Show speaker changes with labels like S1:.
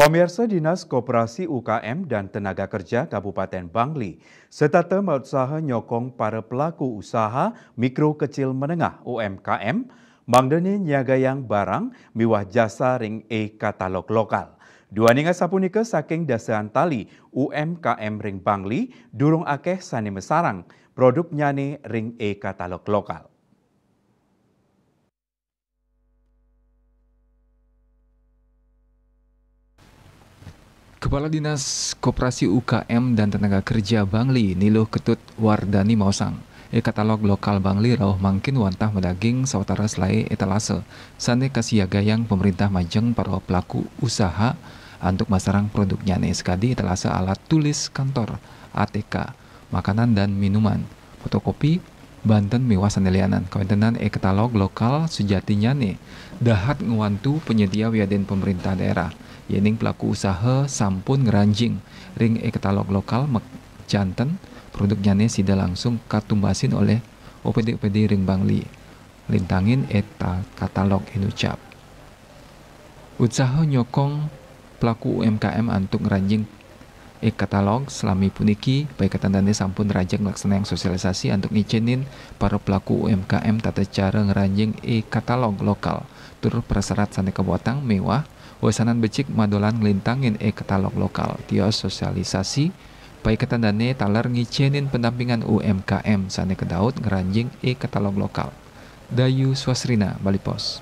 S1: Pemirsa Dinas Koperasi UKM dan Tenaga Kerja Kabupaten Bangli, serta tema usaha nyokong para pelaku usaha mikro kecil menengah UMKM, Mangdeni yang Barang, Miwah Jasa Ring E Katalog Lokal. Dua ninga sapunika saking dasahan tali UMKM Ring Bangli, Durung Akeh Sani Mesarang, produk nyane Ring E Katalog Lokal.
S2: Kepala Dinas Koperasi UKM dan Tenaga Kerja Bangli, Niluh Ketut Wardani Mausang. E katalog lokal Bangli rauh mangkin wantah medaging sautara selai etalase. Sane yang pemerintah majeng para pelaku usaha untuk masarang produknya sekadi etalase alat tulis kantor, ATK, makanan dan minuman, fotokopi, Banten mewah sanelianan kawentenan e katalog lokal sejatinya nih dahat nguantu penyedia wiaden pemerintah daerah yening pelaku usaha sampun ngeranjing ring e katalog lokal mek janten produk nyane sida langsung katumbasin oleh OPD-OPD ring Bangli lintangin eta katalog inucap. E usaha nyokong pelaku UMKM antuk ngeranjing e-katalog selami puniki baik tanda sampun rajang yang sosialisasi untuk ngicenin para pelaku UMKM tata cara ngeranjing e-katalog lokal tur persyarat sane kebuatang mewah wesanan becik madolan ngelintangin e-katalog lokal tio sosialisasi paikatan dane taler ngicenin pendampingan UMKM sane kedaut ngeranjing e-katalog lokal Dayu Swasrina Balipos